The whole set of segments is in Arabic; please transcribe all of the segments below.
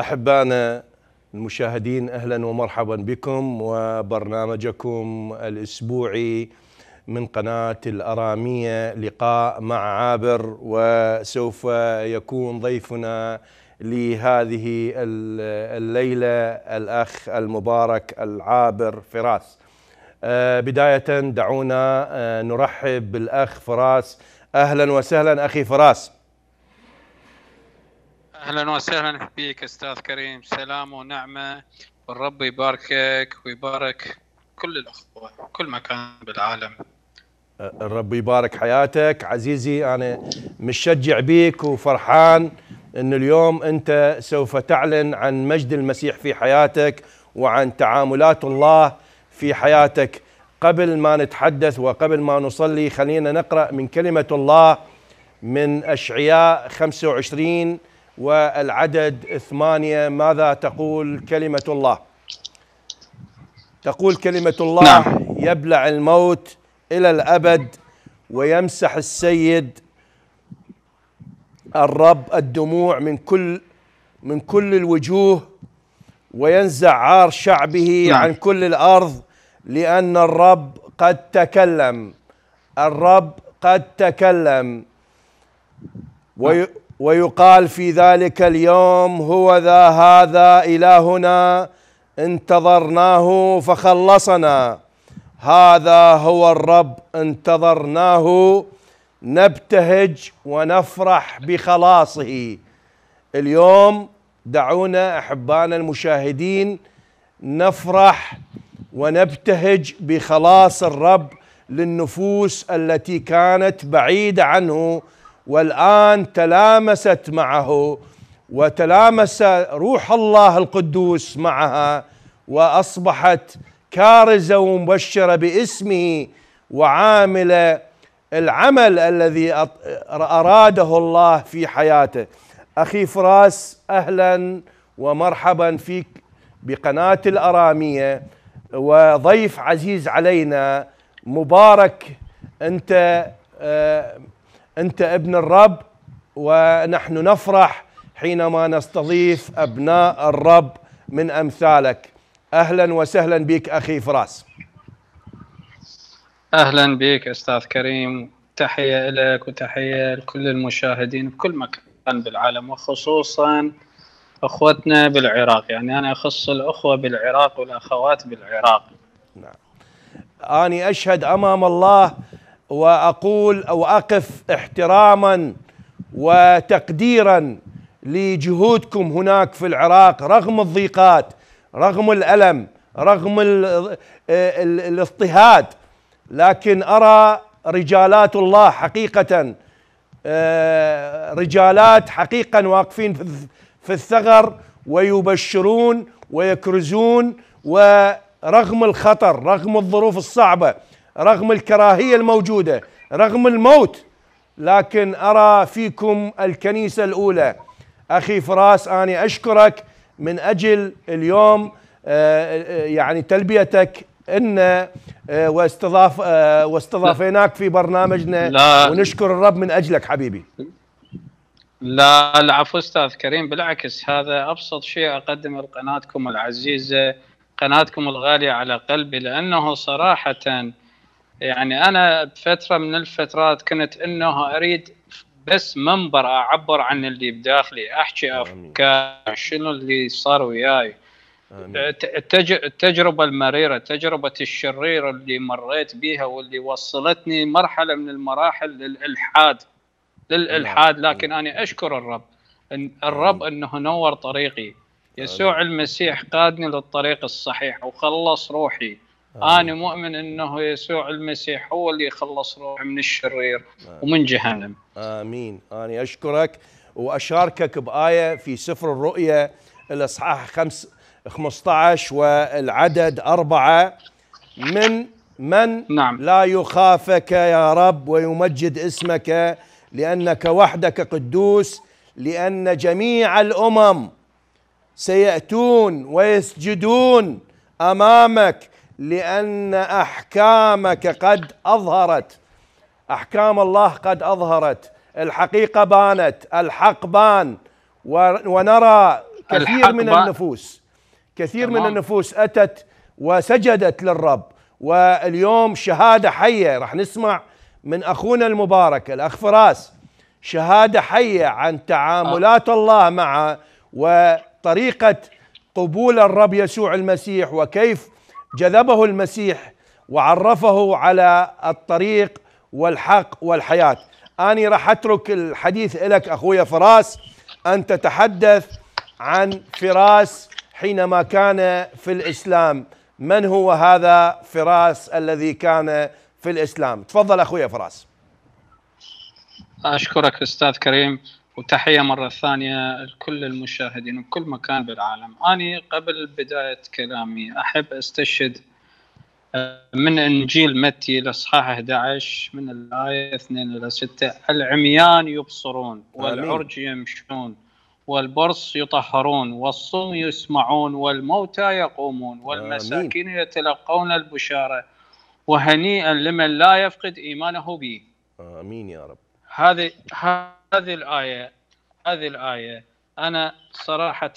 أحبانا المشاهدين أهلا ومرحبا بكم وبرنامجكم الأسبوعي من قناة الأرامية لقاء مع عابر وسوف يكون ضيفنا لهذه الليلة الأخ المبارك العابر فراس آه، بداية دعونا آه، نرحب بالأخ فراس أهلا وسهلا أخي فراس اهلا وسهلا فيك استاذ كريم سلام ونعمه والرب يباركك ويبارك كل الاخوه كل مكان بالعالم الرب يبارك حياتك عزيزي انا مشجع بيك وفرحان ان اليوم انت سوف تعلن عن مجد المسيح في حياتك وعن تعاملات الله في حياتك قبل ما نتحدث وقبل ما نصلي خلينا نقرا من كلمه الله من اشعياء 25 والعدد ثمانية ماذا تقول كلمة الله تقول كلمة الله نعم. يبلع الموت إلى الأبد ويمسح السيد الرب الدموع من كل من كل الوجوه وينزع عار شعبه نعم. عن كل الارض لان الرب قد تكلم الرب قد تكلم نعم. وي ويقال في ذلك اليوم هو ذا هذا إلهنا انتظرناه فخلصنا هذا هو الرب انتظرناه نبتهج ونفرح بخلاصه اليوم دعونا احبانا المشاهدين نفرح ونبتهج بخلاص الرب للنفوس التي كانت بعيده عنه والان تلامست معه وتلامس روح الله القدوس معها واصبحت كارزه ومبشره باسمه وعامله العمل الذي اراده الله في حياته اخي فراس اهلا ومرحبا فيك بقناه الاراميه وضيف عزيز علينا مبارك انت آه، انت ابن الرب ونحن نفرح حينما نستضيف ابناء الرب من امثالك اهلا وسهلا بك اخي فراس اهلا بك استاذ كريم تحيه لك وتحيه لكل المشاهدين بكل مكان بالعالم وخصوصا اخوتنا بالعراق يعني انا اخص الاخوه بالعراق والاخوات بالعراق نعم اني اشهد امام الله واقول او اقف احتراما وتقديرا لجهودكم هناك في العراق رغم الضيقات رغم الالم رغم آه، الاضطهاد لكن ارى رجالات الله حقيقه آه، رجالات حقيقه واقفين في الثغر ويبشرون ويكرزون ورغم الخطر رغم الظروف الصعبه رغم الكراهية الموجودة رغم الموت لكن أرى فيكم الكنيسة الأولى أخي فراس أنا أشكرك من أجل اليوم آه، آه، يعني تلبيتك ان آه، واستضاف واستضافيناك في برنامجنا لا ونشكر الرب من اجلك حبيبي لا العفو استاذ كريم بالعكس هذا ابسط شيء اقدمه لقناتكم العزيزه قناتكم الغاليه على قلبي لانه صراحه يعني انا بفتره من الفترات كنت انه اريد بس منبر اعبر عن اللي بداخلي احكي افكار شنو اللي صار وياي التجربه المريره تجربه الشرير اللي مريت بها واللي وصلتني مرحله من المراحل للالحاد للالحاد لكن انا اشكر الرب الرب انه نور طريقي يسوع المسيح قادني للطريق الصحيح وخلص روحي آه. آه. انا مؤمن انه يسوع المسيح هو اللي يخلص روحه من الشرير آه. ومن جهنم امين انا اشكرك واشاركك بايه في سفر الرؤية الاصحاح 5 15 والعدد أربعة من من نعم. لا يخافك يا رب ويمجد اسمك لأنك وحدك قدوس لأن جميع الأمم سيأتون ويسجدون أمامك لأن أحكامك قد أظهرت أحكام الله قد أظهرت الحقيقة بانت الحق بان ونرى كثير من النفوس كثير تمام. من النفوس أتت وسجدت للرب واليوم شهادة حية راح نسمع من أخونا المبارك الأخ فراس شهادة حية عن تعاملات آه. الله معه وطريقة قبول الرب يسوع المسيح وكيف جذبه المسيح وعرفه على الطريق والحق والحياة أنا راح أترك الحديث لك أخويا فراس أن تتحدث عن فراس حينما كان في الإسلام من هو هذا فراس الذي كان في الإسلام تفضل أخويا فراس أشكرك أستاذ كريم وتحيه مره ثانيه لكل المشاهدين وكل مكان بالعالم اني قبل بدايه كلامي احب استشهد من انجيل متي الاصحاح 11 من الايه 2 الى 6 العميان يبصرون والعرج يمشون والبرص يطهرون والصم يسمعون والموتى يقومون والمساكين يتلقون البشاره وهنيئا لمن لا يفقد ايمانه بي امين يا رب هذه هذه الايه هذه الايه انا صراحه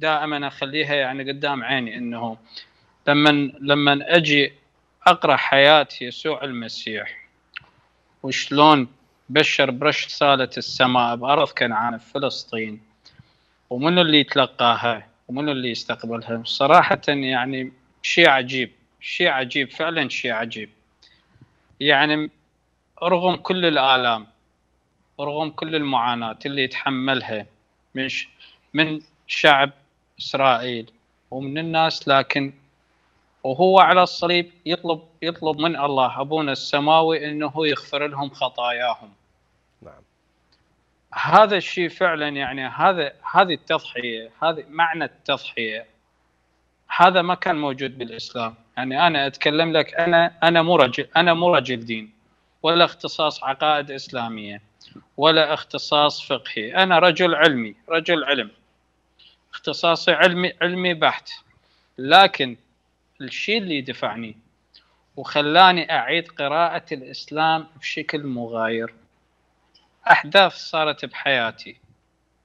دائما اخليها يعني قدام عيني انه لما لما اجي اقرا حياه يسوع المسيح وشلون بشر برش صالة السماء بارض كنعان في فلسطين ومن اللي يتلقاها ومن اللي يستقبلها صراحه يعني شيء عجيب شيء عجيب فعلا شيء عجيب يعني رغم كل الالام ورغم كل المعاناة اللي يتحملها مش من شعب إسرائيل ومن الناس لكن وهو على الصليب يطلب يطلب من الله أبونا السماوي أنه يغفر لهم خطاياهم نعم هذا الشيء فعلا يعني هذا هذه التضحية هذه معنى التضحية هذا ما كان موجود بالإسلام يعني أنا أتكلم لك أنا أنا مو رجل أنا مو رجل دين ولا اختصاص عقائد إسلامية ولا اختصاص فقهي أنا رجل علمي رجل علم اختصاصي علمي علمي بحت لكن الشيء اللي دفعني وخلاني أعيد قراءة الإسلام بشكل مغاير أحداث صارت بحياتي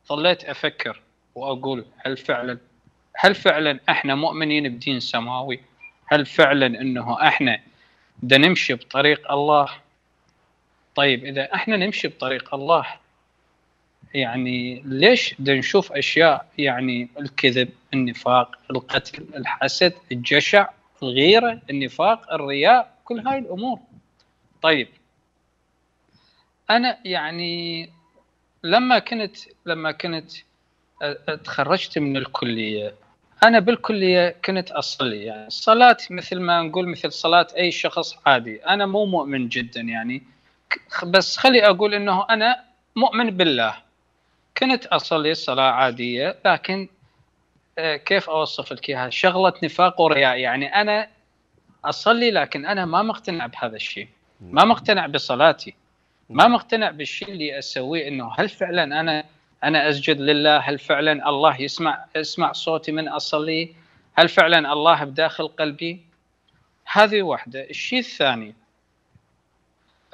ظليت أفكر وأقول هل فعلا هل فعلا احنا مؤمنين بدين سماوي هل فعلا انه احنا دنمشي نمشي بطريق الله طيب اذا احنا نمشي بطريق الله يعني ليش بدنا نشوف اشياء يعني الكذب النفاق القتل الحسد الجشع الغيره النفاق الرياء كل هاي الامور طيب انا يعني لما كنت لما كنت تخرجت من الكليه انا بالكليه كنت اصلي يعني الصلاه مثل ما نقول مثل صلاه اي شخص عادي انا مو مؤمن جدا يعني بس خلي اقول انه انا مؤمن بالله كنت اصلي الصلاه عاديه لكن آه، كيف اوصف لك اياها؟ شغله نفاق ورياء يعني انا اصلي لكن انا ما مقتنع بهذا الشيء ما مقتنع بصلاتي ما مقتنع بالشيء اللي اسويه انه هل فعلا انا انا اسجد لله هل فعلا الله يسمع يسمع صوتي من اصلي هل فعلا الله بداخل قلبي هذه واحده الشيء الثاني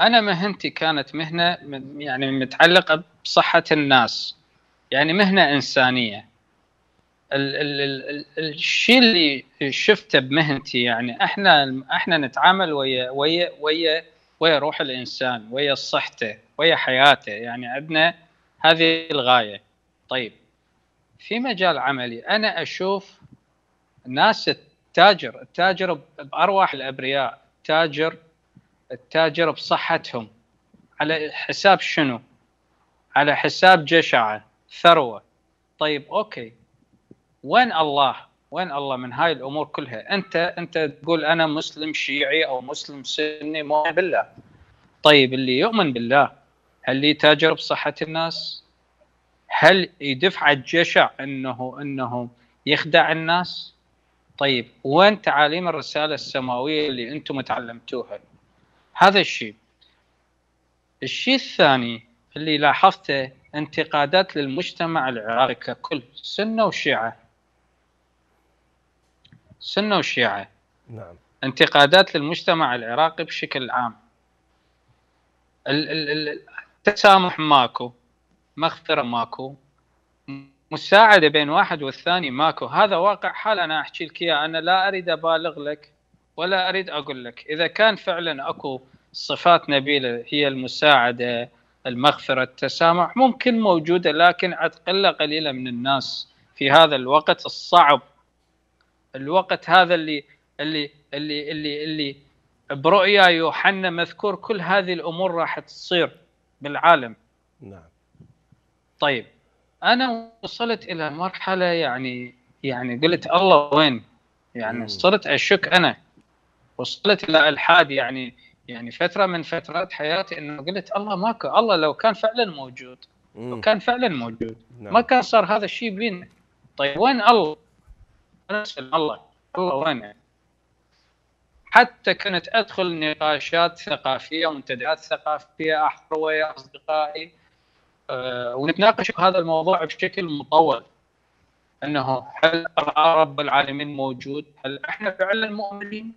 انا مهنتي كانت مهنه يعني متعلقه بصحه الناس يعني مهنه انسانيه ال ال ال الشيء اللي شفته بمهنتي يعني احنا احنا نتعامل ويا ويا ويا ويا روح الانسان ويا صحته ويا حياته يعني عندنا هذه الغايه طيب في مجال عملي انا اشوف ناس التاجر التاجر بارواح الابرياء تاجر التاجر بصحتهم على حساب شنو؟ على حساب جشعه ثروه طيب اوكي وين الله؟ وين الله من هاي الامور كلها؟ انت انت تقول انا مسلم شيعي او مسلم سني مؤمن بالله. طيب اللي يؤمن بالله هل يتاجر بصحه الناس؟ هل يدفع الجشع انه انه يخدع الناس؟ طيب وين تعاليم الرساله السماويه اللي انتم تعلمتوها؟ هذا الشيء الشيء الثاني اللي لاحظته انتقادات للمجتمع العراقي ككل سنه وشيعه سنه وشيعه نعم انتقادات للمجتمع العراقي بشكل عام التسامح ماكو مغفره ماكو مساعده بين واحد والثاني ماكو هذا واقع حال انا احكي لك اياه انا لا اريد ابالغ لك ولا اريد اقول لك اذا كان فعلا اكو صفات نبيله هي المساعده المغفره التسامح ممكن موجوده لكن عند قله قليله من الناس في هذا الوقت الصعب الوقت هذا اللي اللي اللي اللي, اللي برؤيا يوحنا مذكور كل هذه الامور راح تصير بالعالم نعم طيب انا وصلت الى مرحله يعني يعني قلت الله وين يعني صرت اشك انا وصلت الى الحاد يعني يعني فتره من فترات حياتي انه قلت الله ماكو الله لو كان فعلا موجود لو كان فعلا موجود نعم. ما كان صار هذا الشيء بينا طيب وين الله؟ انا اسال الله الله وين؟ حتى كنت ادخل نقاشات ثقافيه ومنتديات ثقافيه احضر ويا اصدقائي آه، ونتناقش هذا الموضوع بشكل مطول انه هل رب العالمين موجود؟ هل احنا فعلا مؤمنين؟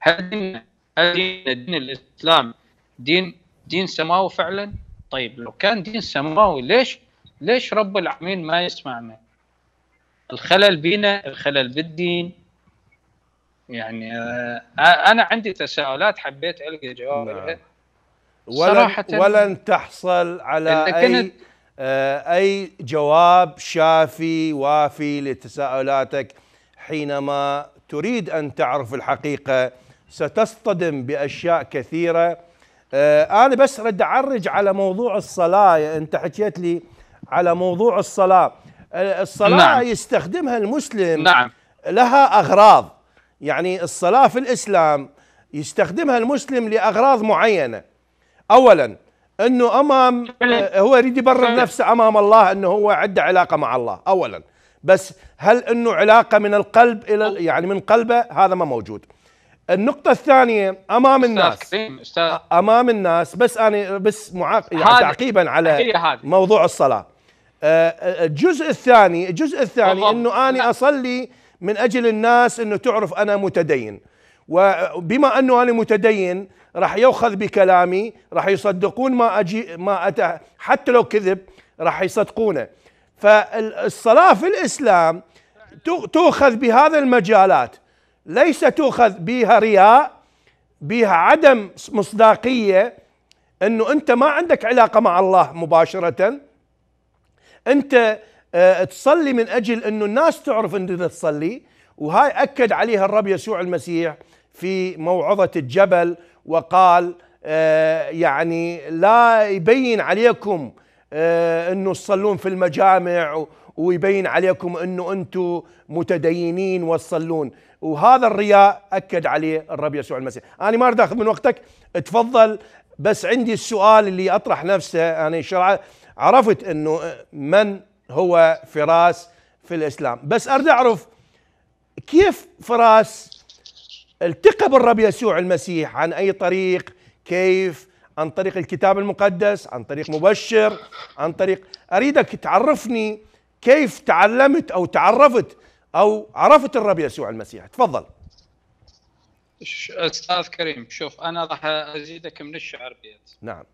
هل ديننا هل دين دين الاسلام دين دين سماوي فعلا؟ طيب لو كان دين سماوي ليش ليش رب العالمين ما يسمعنا؟ الخلل بينا الخلل بالدين يعني آه، انا عندي تساؤلات حبيت القى جواب نعم. إيه. لها صراحة ولن تحصل على اي آه، اي جواب شافي وافي لتساؤلاتك حينما تريد ان تعرف الحقيقه ستصطدم باشياء كثيره آه، انا بس رد اعرج على موضوع الصلاه يعني انت حكيت لي على موضوع الصلاه آه، الصلاه نعم. يستخدمها المسلم نعم. لها اغراض يعني الصلاه في الاسلام يستخدمها المسلم لاغراض معينه اولا انه امام آه، هو يريد يبرر نفسه امام الله انه هو عنده علاقه مع الله اولا بس هل انه علاقه من القلب الى يعني من قلبه هذا ما موجود النقطة الثانية أمام الناس أستاذ أمام الناس بس أنا بس معاق... يعني تعقيبا على موضوع الصلاة الجزء الثاني الجزء الثاني أنه أنا أصلي من أجل الناس أنه تعرف أنا متدين وبما أنه أنا متدين راح يؤخذ بكلامي راح يصدقون ما أجي ما أتى حتى لو كذب راح يصدقونه فالصلاة في الإسلام تؤخذ بهذا المجالات ليس تؤخذ بها رياء بها عدم مصداقيه انه انت ما عندك علاقه مع الله مباشره انت آه، تصلي من اجل انه الناس تعرف انت تصلي وهاي اكد عليها الرب يسوع المسيح في موعظه الجبل وقال آه، يعني لا يبين عليكم آه، انه تصلون في المجامع ويبين عليكم انه انتم متدينين وتصلون وهذا الرياء اكد عليه الرب يسوع المسيح انا ما اريد اخذ من وقتك تفضل بس عندي السؤال اللي اطرح نفسه انا يعني عرفت انه من هو فراس في الاسلام بس اريد اعرف كيف فراس التقى بالرب يسوع المسيح عن اي طريق كيف عن طريق الكتاب المقدس عن طريق مبشر عن طريق أريدك تعرفني كيف تعلمت أو تعرفت أو عرفت الرب يسوع المسيح تفضل أستاذ كريم شوف أنا راح أزيدك من الشعر بيت نعم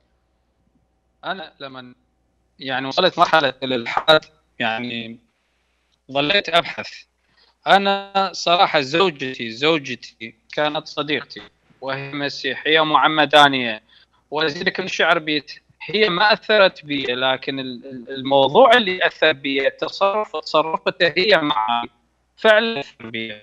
أنا لما يعني وصلت مرحلة الإلحاد يعني ظليت أبحث أنا صراحة زوجتي زوجتي كانت صديقتي وهي مسيحية معمدانية وازيدك من الشعر بيت هي ما اثرت بي لكن الموضوع اللي اثر بي تصرف تصرفته هي مع فعلا اثر بي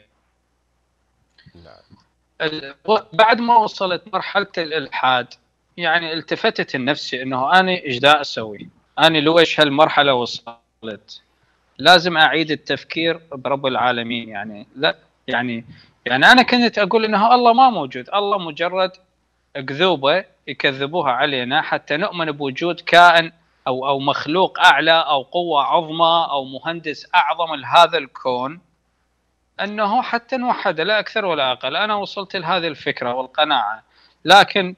بعد ما وصلت مرحله الالحاد يعني التفتت لنفسي انه انا ايش دا اسوي؟ انا لويش هالمرحله وصلت؟ لازم اعيد التفكير برب العالمين يعني لا يعني يعني انا كنت اقول انه الله ما موجود، الله مجرد اكذوبه يكذبوها علينا حتى نؤمن بوجود كائن او او مخلوق اعلى او قوه عظمى او مهندس اعظم لهذا الكون انه حتى نوحد لا اكثر ولا اقل انا وصلت لهذه الفكره والقناعه لكن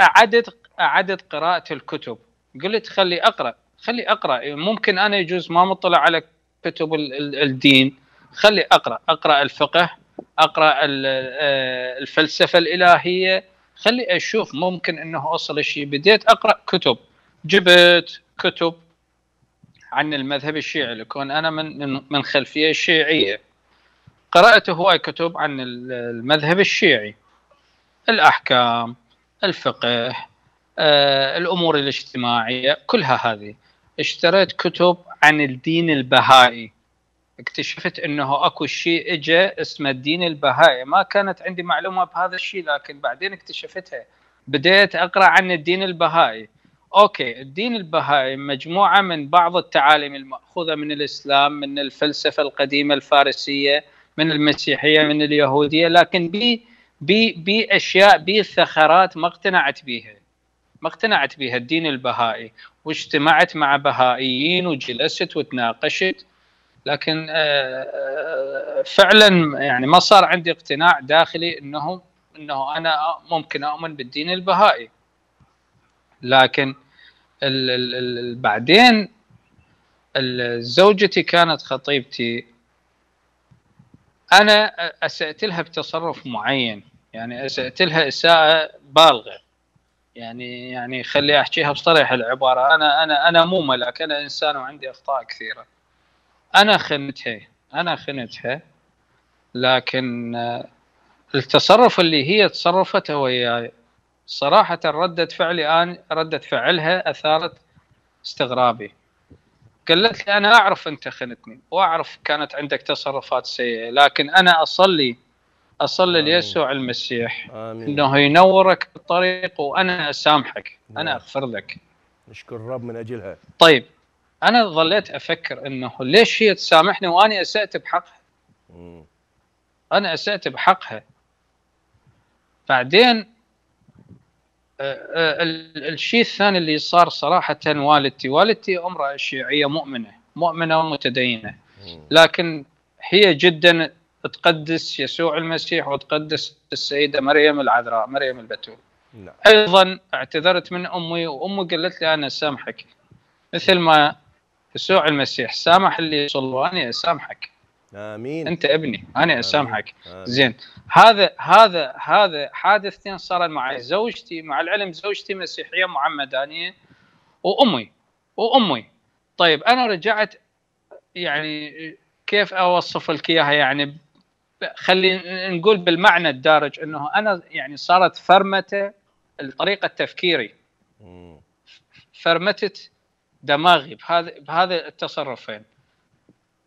اعدت اعدت قراءه الكتب قلت خلي اقرا خلي اقرا ممكن انا يجوز ما مطلع على كتب الدين خلي اقرا اقرا الفقه اقرا آه، الفلسفه الالهيه خلي اشوف ممكن انه اوصل الشيء بديت اقرا كتب جبت كتب عن المذهب الشيعي لكون انا من من خلفيه شيعيه قرات هواي كتب عن المذهب الشيعي الاحكام الفقه آه، الامور الاجتماعيه كلها هذه اشتريت كتب عن الدين البهائي اكتشفت انه اكو شيء اجى اسمه الدين البهائي ما كانت عندي معلومه بهذا الشيء لكن بعدين اكتشفتها بديت اقرا عن الدين البهائي اوكي الدين البهائي مجموعه من بعض التعاليم الماخوذه من الاسلام من الفلسفه القديمه الفارسيه من المسيحيه من اليهوديه لكن بي بي بي اشياء بي ثخرات ما اقتنعت بها ما اقتنعت بها الدين البهائي واجتمعت مع بهائيين وجلست وتناقشت لكن آه، آه، فعلا يعني ما صار عندي اقتناع داخلي انه انه انا ممكن اؤمن بالدين البهائي لكن الـ الـ الـ بعدين زوجتي كانت خطيبتي انا اسأت لها بتصرف معين يعني اسأت لها اساءه بالغه يعني يعني خلي احكيها بصريح العباره انا انا انا مو ملاك انا انسان وعندي اخطاء كثيره انا خنتها انا خنتها لكن آه، التصرف اللي هي تصرفته وياي صراحة ردة فعلي أنا ردة فعلها أثارت استغرابي قالت لي أنا أعرف أنت خنتني وأعرف كانت عندك تصرفات سيئة لكن أنا أصلي أصلي ليسوع المسيح آمين. أنه ينورك بالطريق وأنا أسامحك أنا نعم. أغفر لك نشكر الرب من أجلها طيب انا ظليت افكر انه ليش هي تسامحني وانا اسات بحقها انا اسات بحقها بعدين آه، آه، الشيء الثاني اللي صار صراحه والدتي والدتي امراه شيعيه مؤمنه مؤمنه ومتدينه لكن هي جدا تقدس يسوع المسيح وتقدس السيده مريم العذراء مريم البتول نعم. ايضا اعتذرت من امي وامي قالت لي انا سامحك مثل ما يسوع المسيح سامح اللي صلوا انا اسامحك امين انت ابني انا اسامحك آمين. زين هذا هذا هذا حادثتين صار معي زوجتي مع العلم زوجتي مسيحيه معمدانيه وامي وامي طيب انا رجعت يعني كيف اوصف لك اياها يعني خلي نقول بالمعنى الدارج انه انا يعني صارت فرمته طريقه تفكيري فرمتت دماغي بهذا بهذا التصرفين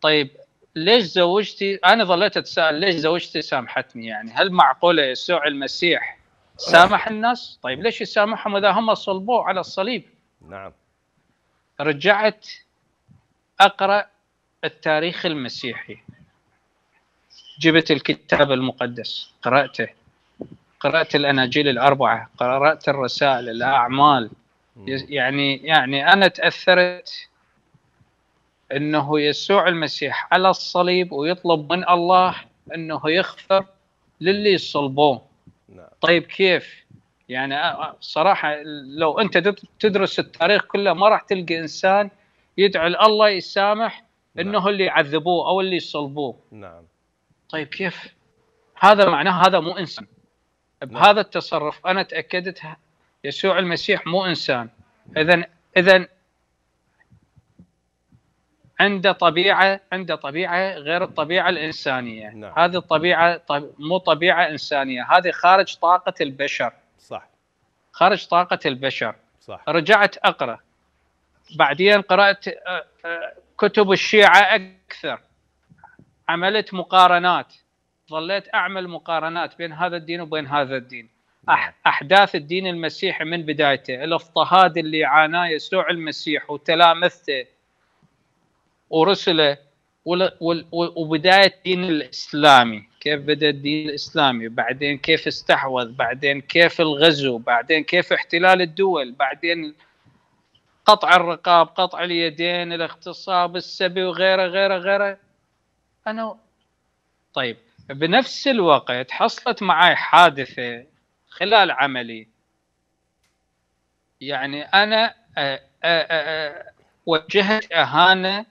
طيب ليش زوجتي انا ظليت اتساءل ليش زوجتي سامحتني يعني هل معقوله يسوع المسيح سامح الناس طيب ليش يسامحهم اذا هم صلبوه على الصليب نعم رجعت اقرا التاريخ المسيحي جبت الكتاب المقدس قراته قرات الاناجيل الاربعه قرات الرسائل الاعمال يعني يعني انا تاثرت انه يسوع المسيح على الصليب ويطلب من الله انه يغفر للي يصلبوه نعم. طيب كيف يعني صراحة لو أنت تدرس التاريخ كله ما راح تلقى إنسان يدعو الله يسامح إنه نعم. اللي يعذبوه أو اللي يصلبوه نعم طيب كيف هذا معناه هذا مو إنسان نعم. بهذا نعم. التصرف أنا تأكدت يسوع المسيح مو انسان اذا اذا عنده طبيعه عنده طبيعه غير الطبيعه الانسانيه نعم. هذه الطبيعه مو طبيعه انسانيه هذه خارج طاقه البشر صح خارج طاقه البشر صح رجعت اقرا بعدين قرات آه، آه، كتب الشيعه اكثر عملت مقارنات ظليت اعمل مقارنات بين هذا الدين وبين هذا الدين نعم. احداث الدين المسيحي من بدايته الاضطهاد اللي عاناه يسوع المسيح وتلامذته ورسله وبدايه الدين الاسلامي كيف بدا الدين الاسلامي بعدين كيف استحوذ بعدين كيف الغزو بعدين كيف احتلال الدول بعدين قطع الرقاب قطع اليدين الاغتصاب السبي وغيره غيره غيره انا طيب بنفس الوقت حصلت معي حادثه خلال عملي يعني انا وجهت اهانه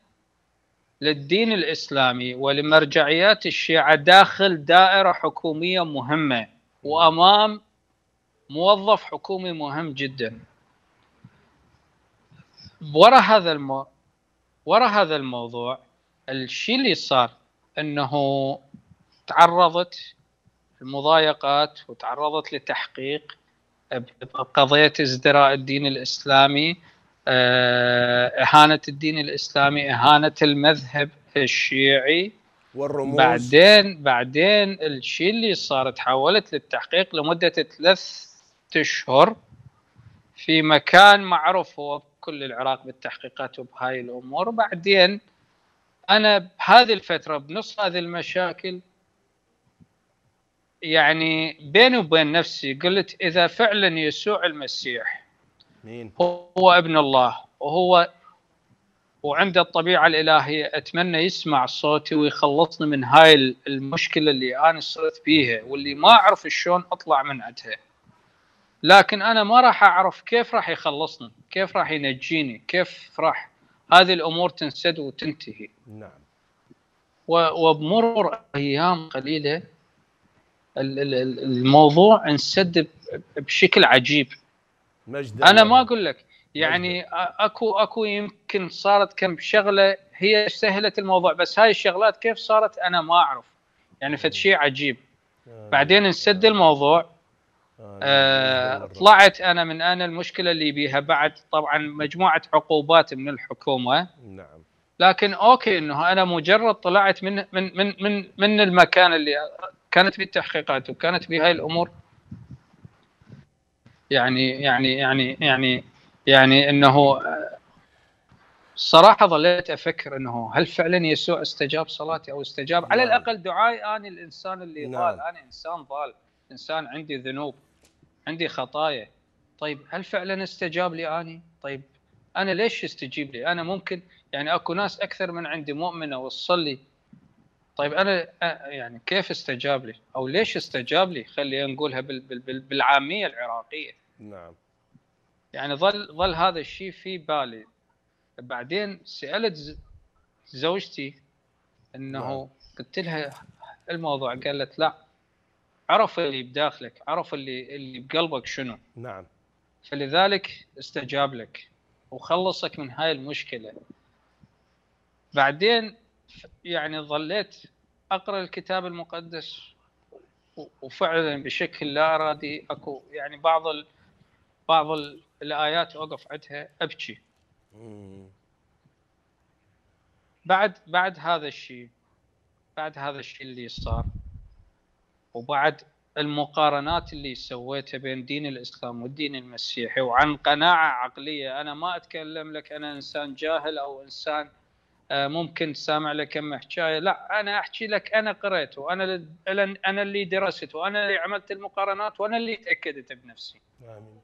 للدين الاسلامي ولمرجعيات الشيعه داخل دائره حكوميه مهمه وامام موظف حكومي مهم جدا ورا هذا المو... ورا هذا الموضوع الشيء اللي صار انه تعرضت مضايقات وتعرضت لتحقيق بقضية ازدراء الدين الإسلامي آه، إهانة الدين الإسلامي إهانة المذهب الشيعي والرموز بعدين بعدين الشيء اللي صار تحولت للتحقيق لمدة ثلاث أشهر في مكان معروف هو كل العراق بالتحقيقات وبهاي الأمور وبعدين أنا بهذه الفترة بنص هذه المشاكل يعني بيني وبين نفسي قلت اذا فعلا يسوع المسيح مين هو ابن الله وهو وعنده الطبيعه الالهيه اتمنى يسمع صوتي ويخلصني من هاي المشكله اللي انا صرت بيها واللي ما اعرف شلون اطلع من عندها لكن انا ما راح اعرف كيف راح يخلصني كيف راح ينجيني كيف راح هذه الامور تنسد وتنتهي نعم وبمرور ايام قليله الموضوع انسد بشكل عجيب مجد انا ما اقول لك يعني مجد. اكو اكو يمكن صارت كم شغله هي سهلت الموضوع بس هاي الشغلات كيف صارت انا ما اعرف يعني فد شيء عجيب آه. بعدين انسد آه. الموضوع آه. آه. طلعت انا من انا المشكله اللي بيها بعد طبعا مجموعه عقوبات من الحكومه نعم لكن اوكي انه انا مجرد طلعت من من من من, من المكان اللي كانت في التحقيقات وكانت في هاي الامور يعني يعني يعني يعني يعني انه صراحة ظليت أفكر أنه هل فعلا يسوع استجاب صلاتي أو استجاب نعم. على الأقل دعائي أنا الإنسان اللي نعم. ضال أنا إنسان ضال إنسان عندي ذنوب عندي خطايا طيب هل فعلا استجاب لي أني طيب أنا ليش يستجيب لي أنا ممكن يعني أكو ناس أكثر من عندي مؤمنة وتصلي طيب انا يعني كيف استجاب لي او ليش استجاب لي خلينا نقولها بالعاميه العراقيه نعم يعني ظل ظل هذا الشيء في بالي بعدين سالت زوجتي انه نعم. قلت لها الموضوع قالت لا عرف اللي بداخلك عرف اللي اللي بقلبك شنو نعم فلذلك استجاب لك وخلصك من هاي المشكله بعدين يعني ظليت اقرا الكتاب المقدس وفعلا بشكل لا ارادي اكو يعني بعض ال... بعض ال... الايات اوقف عندها ابكي بعد بعد هذا الشيء بعد هذا الشيء اللي صار وبعد المقارنات اللي سويتها بين دين الاسلام والدين المسيحي وعن قناعه عقليه انا ما اتكلم لك انا انسان جاهل او انسان آه، ممكن تسامع لك كم حكايه لا انا احكي لك انا قريت وانا انا اللي درست وانا اللي عملت المقارنات وانا اللي تاكدت بنفسي امين, آمين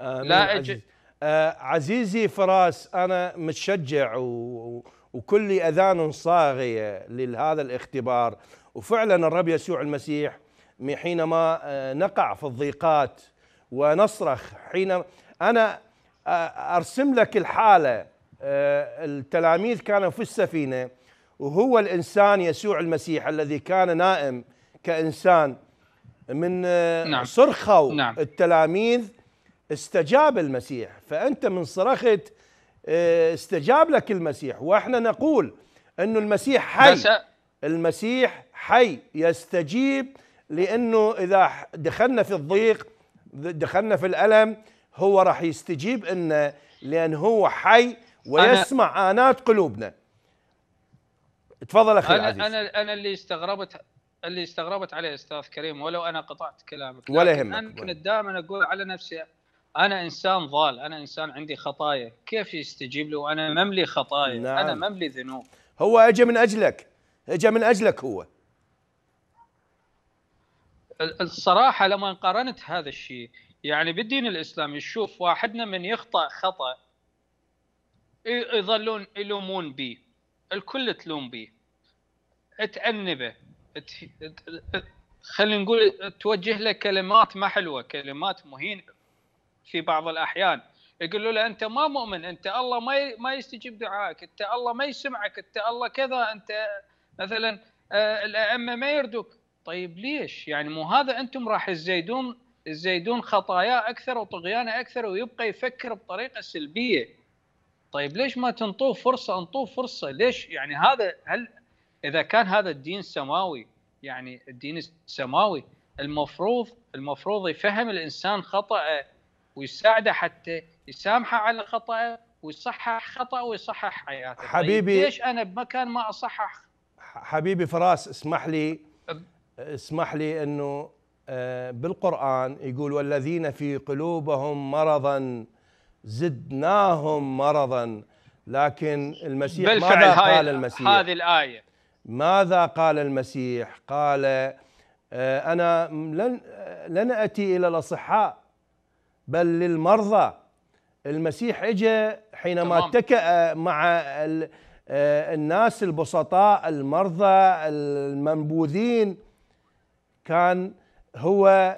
آه، لا نعم، أج... آه، عزيزي فراس انا متشجع و... وكلي اذان صاغيه لهذا الاختبار وفعلا الرب يسوع المسيح حينما نقع في الضيقات ونصرخ حين انا ارسم لك الحاله آه، التلاميذ كانوا في السفينه وهو الانسان يسوع المسيح الذي كان نائم كانسان من آه، نعم. صرخوا نعم. التلاميذ استجاب المسيح فانت من صرخت آه، استجاب لك المسيح واحنا نقول انه المسيح حي المسيح حي يستجيب لانه اذا دخلنا في الضيق دخلنا في الالم هو راح يستجيب لنا لان هو حي ويسمع آنات قلوبنا تفضل أخي أنا العزيز أنا, أنا اللي استغربت اللي استغربت عليه استاذ كريم ولو انا قطعت كلامك ولا يهمك انا كنت دائما اقول على نفسي انا انسان ضال انا انسان عندي خطايا كيف يستجيب لي وانا مملي خطايا نعم. انا مملي ذنوب هو اجى من اجلك اجى من اجلك هو الصراحه لما قارنت هذا الشيء يعني بالدين الاسلامي شوف واحدنا من يخطا خطا يظلون يلومون بي الكل تلوم بي تأنبه خلينا نقول توجه له كلمات ما حلوه كلمات مهينه في بعض الاحيان يقولوا له انت ما مؤمن انت الله ما ما يستجيب دعائك انت الله ما يسمعك انت الله كذا انت مثلا آه، الائمه ما يردوك طيب ليش يعني مو هذا انتم راح تزيدون تزيدون خطاياه اكثر وطغيانه اكثر ويبقى يفكر بطريقه سلبيه طيب ليش ما تنطوه فرصه انطوه فرصه ليش يعني هذا هل اذا كان هذا الدين سماوي يعني الدين السماوي المفروض المفروض يفهم الانسان خطاه ويساعده حتى يسامحه على خطاه ويصحح خطاه ويصحح حياته طيب حبيبي طيب ليش انا بمكان ما اصحح حبيبي فراس اسمح لي اسمح لي انه آه، بالقران يقول والذين في قلوبهم مرضا زدناهم مرضا لكن المسيح ماذا قال المسيح هذه الآية ماذا قال المسيح قال آه، أنا لن, آه، لن أتي إلى الأصحاء بل للمرضى المسيح اجى حينما اتكأ مع آه، الناس البسطاء المرضى المنبوذين كان هو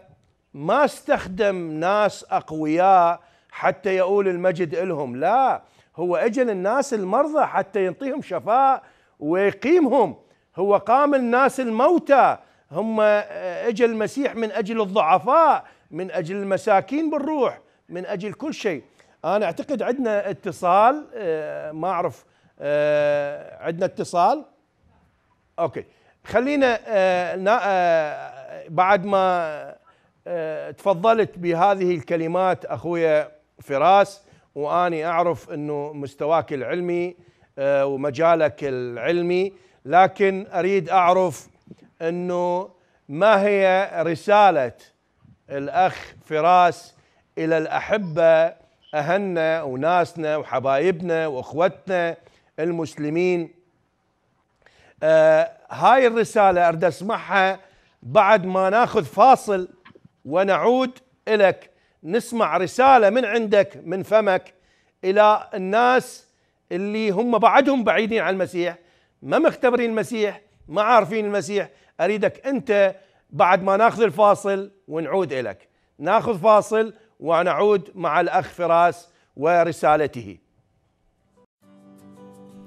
ما استخدم ناس اقوياء حتى يقول المجد إلهم لا هو أجل الناس المرضى حتى ينطيهم شفاء ويقيمهم هو قام الناس الموتى هم آه، أجل المسيح من أجل الضعفاء من أجل المساكين بالروح من أجل كل شيء أنا أعتقد عندنا اتصال آه، ما أعرف آه، عندنا اتصال أوكي خلينا بعد ما تفضلت بهذه الكلمات اخويا فراس واني اعرف انه مستواك العلمي آه، ومجالك العلمي لكن اريد اعرف انه ما هي رساله الاخ فراس الى الاحبه اهلنا وناسنا وحبايبنا واخوتنا المسلمين آه هاي الرساله اريد اسمعها بعد ما ناخذ فاصل ونعود لك نسمع رساله من عندك من فمك الى الناس اللي هم بعدهم بعيدين عن المسيح ما مختبرين المسيح ما عارفين المسيح اريدك انت بعد ما ناخذ الفاصل ونعود الك ناخذ فاصل ونعود مع الاخ فراس ورسالته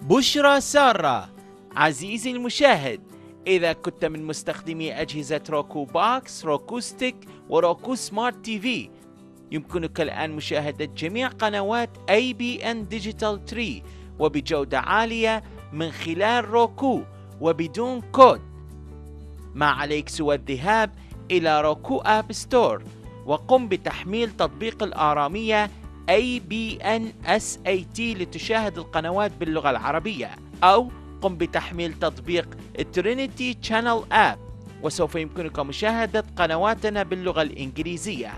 بشرى ساره عزيزي المشاهد إذا كنت من مستخدمي أجهزة روكو باكس روكوستيك وروكو سمارت تي في يمكنك الآن مشاهدة جميع قنوات أي بي إن ديجيتال 3 وبجودة عالية من خلال روكو وبدون كود ما عليك سوى الذهاب إلى روكو أب ستور وقم بتحميل تطبيق الآرامية أي بي أي تي لتشاهد القنوات باللغة العربية أو قم بتحميل تطبيق ترينيتي شانل أب وسوف يمكنك مشاهدة قنواتنا باللغة الإنجليزية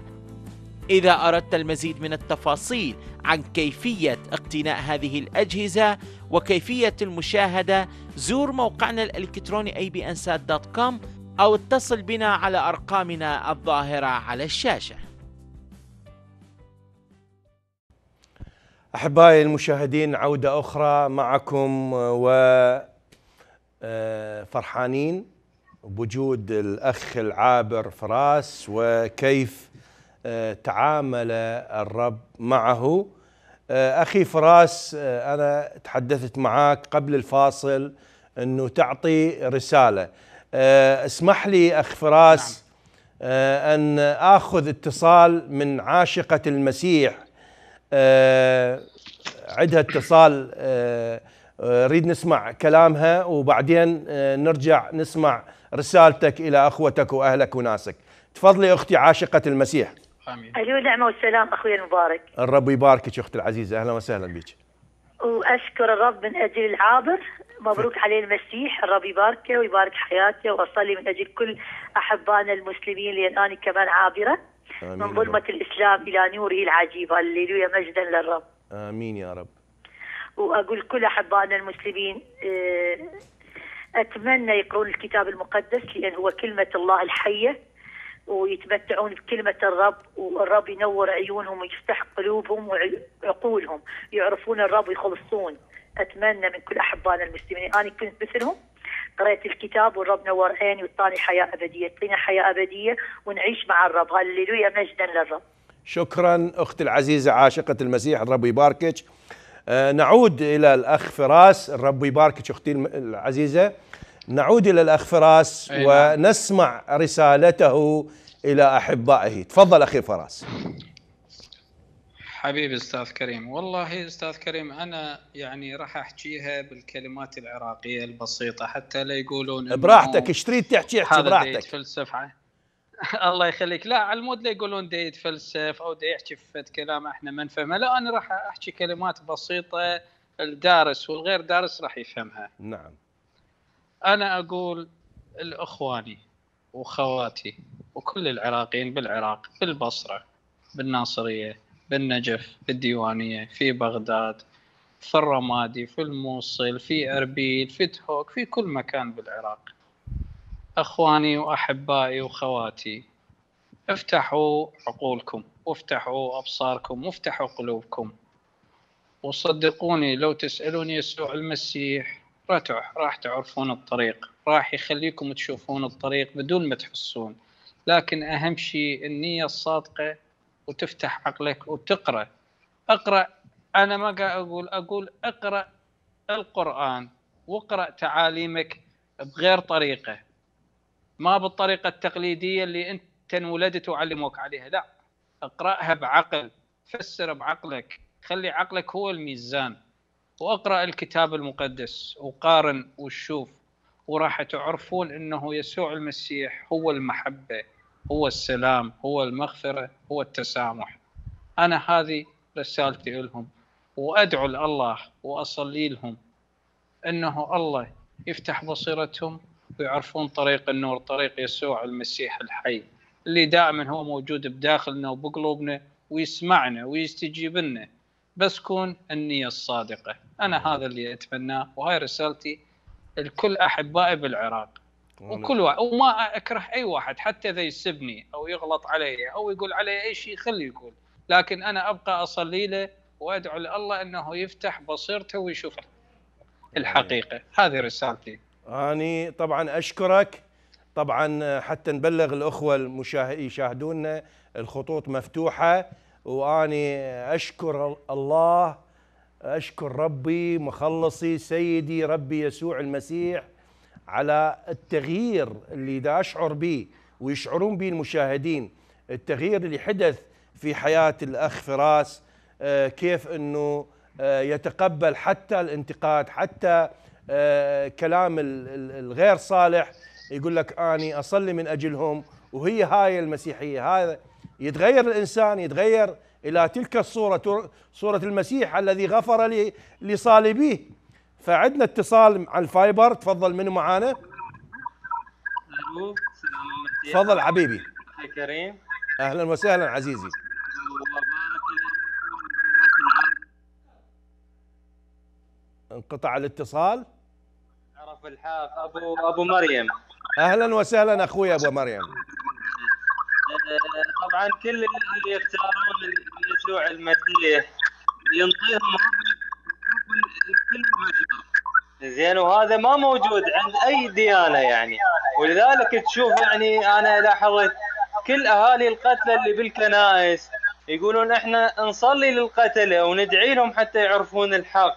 إذا أردت المزيد من التفاصيل عن كيفية اقتناء هذه الأجهزة وكيفية المشاهدة زور موقعنا الإلكتروني abnsat.com أو اتصل بنا على أرقامنا الظاهرة على الشاشة أحبائي المشاهدين عودة أخرى معكم و آه، فرحانين بوجود الأخ العابر فراس وكيف تعامل الرب معه آه، أخي فراس آه، أنا تحدثت معك قبل الفاصل أنه تعطي رسالة آه، اسمح لي أخ فراس نعم. أن أخذ اتصال من عاشقة المسيح عندها اتصال نريد نسمع كلامها وبعدين نرجع نسمع رسالتك إلى أخوتك وأهلك وناسك تفضلي أختي عاشقة المسيح امين الو نعمه والسلام اخوي المبارك الرب يباركك اختي العزيزه اهلا وسهلا بك واشكر الرب من اجل العابر مبروك عليه المسيح الرب يباركه ويبارك حياته واصلي من اجل كل احبائنا المسلمين لان انا كمان عابره من ظلمه الاسلام الى نوره العجيب هللويا مجدا للرب امين يا رب واقول كل احبائنا المسلمين آه، اتمنى يقرون الكتاب المقدس لان هو كلمه الله الحيه ويتمتعون بكلمة الرب والرب ينور عيونهم ويفتح قلوبهم وعقولهم يعرفون الرب ويخلصون أتمنى من كل أحبان المسلمين أنا كنت مثلهم قرأت الكتاب والرب نور عيني وطاني حياة أبدية يعطينا حياة أبدية ونعيش مع الرب هللويا مجدا للرب شكرا أختي العزيزة عاشقة المسيح الرب يباركك آه، نعود إلى الأخ فراس الرب يباركك أختي العزيزة نعود إلى الأخ فراس نعم. ونسمع رسالته إلى أحبائه تفضل أخي فراس حبيبي أستاذ كريم والله أستاذ كريم أنا يعني راح أحكيها بالكلمات العراقية البسيطة حتى لا يقولون براحتك اشتريت تحكي احكي براحتك فلسفة الله يخليك لا على المود لا يقولون دا يتفلسف او دا يحكي في كلام احنا ما نفهمه لا انا راح احكي كلمات بسيطه الدارس والغير دارس راح يفهمها نعم انا اقول لاخواني وخواتي وكل العراقيين بالعراق بالبصره بالناصريه بالنجف بالديوانيه في بغداد في الرمادي في الموصل في اربيل في تهوك في كل مكان بالعراق اخواني واحبائي وخواتي افتحوا عقولكم وافتحوا ابصاركم وافتحوا قلوبكم وصدقوني لو تسالون يسوع المسيح راح تعرفون الطريق راح يخليكم تشوفون الطريق بدون ما تحسون لكن اهم شيء النيه الصادقه وتفتح عقلك وتقرا اقرا انا ما قاعد اقول اقول اقرا القران واقرا تعاليمك بغير طريقه ما بالطريقه التقليديه اللي انت انولدت وعلموك عليها لا اقراها بعقل فسر بعقلك خلي عقلك هو الميزان واقرا الكتاب المقدس وقارن وشوف وراح تعرفون انه يسوع المسيح هو المحبه هو السلام هو المغفره هو التسامح انا هذه رسالتي لهم وادعو لله واصلي لهم انه الله يفتح بصيرتهم ويعرفون طريق النور طريق يسوع المسيح الحي اللي دائما هو موجود بداخلنا وبقلوبنا ويسمعنا ويستجيب لنا بس كون النية الصادقة أنا هذا اللي أتمناه وهاي رسالتي لكل أحبائي بالعراق وكل واحد وما أكره أي واحد حتى إذا يسبني أو يغلط علي أو يقول علي أي شيء خليه يقول لكن أنا أبقى أصلي له وأدعو لله أنه يفتح بصيرته ويشوف الحقيقة هذه رسالتي أني طبعا أشكرك طبعا حتى نبلغ الأخوة المشاهدين يشاهدوننا الخطوط مفتوحة واني اشكر الله اشكر ربي مخلصي سيدي ربي يسوع المسيح على التغيير اللي دا اشعر به ويشعرون به المشاهدين التغيير اللي حدث في حياه الاخ فراس آه، كيف انه آه، يتقبل حتى الانتقاد حتى آه، كلام الغير صالح يقول لك اني اصلي من اجلهم وهي هاي المسيحيه هذا يتغير الإنسان يتغير إلى تلك الصورة صورة المسيح الذي غفر لصالبيه فعندنا اتصال على الفايبر تفضل من معانا تفضل حبيبي كريم اهلا وسهلا عزيزي انقطع الاتصال عرف الحاف ابو ابو مريم اهلا وسهلا اخوي ابو مريم آه، طبعا كل اللي يختارون يسوع المسيح ينطيهم كل مجبر زين وهذا ما موجود عند اي ديانه يعني ولذلك تشوف يعني انا لاحظت كل اهالي القتلى اللي بالكنائس يقولون احنا نصلي للقتله وندعي لهم حتى يعرفون الحق